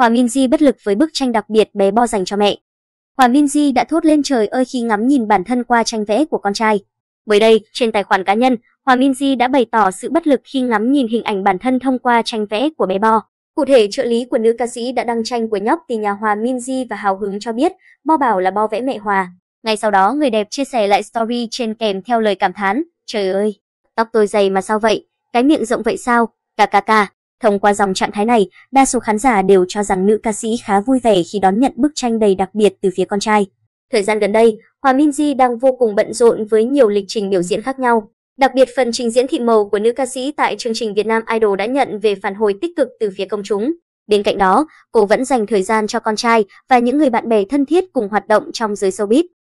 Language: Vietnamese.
Hòa Minji bất lực với bức tranh đặc biệt bé bo dành cho mẹ. Hòa Minji đã thốt lên trời ơi khi ngắm nhìn bản thân qua tranh vẽ của con trai. Mới đây, trên tài khoản cá nhân, Hòa Minji đã bày tỏ sự bất lực khi ngắm nhìn hình ảnh bản thân thông qua tranh vẽ của bé Bo. Cụ thể, trợ lý của nữ ca sĩ đã đăng tranh của nhóc từ nhà Hòa Minji và hào hứng cho biết Bo bảo là Bo vẽ mẹ Hòa. Ngay sau đó, người đẹp chia sẻ lại story trên kèm theo lời cảm thán, trời ơi, tóc tôi dày mà sao vậy, cái miệng rộng vậy sao, cà cà cà. Thông qua dòng trạng thái này, đa số khán giả đều cho rằng nữ ca sĩ khá vui vẻ khi đón nhận bức tranh đầy đặc biệt từ phía con trai. Thời gian gần đây, Hòa Minzy đang vô cùng bận rộn với nhiều lịch trình biểu diễn khác nhau. Đặc biệt phần trình diễn thị màu của nữ ca sĩ tại chương trình Việt Nam Idol đã nhận về phản hồi tích cực từ phía công chúng. Bên cạnh đó, cô vẫn dành thời gian cho con trai và những người bạn bè thân thiết cùng hoạt động trong giới showbiz.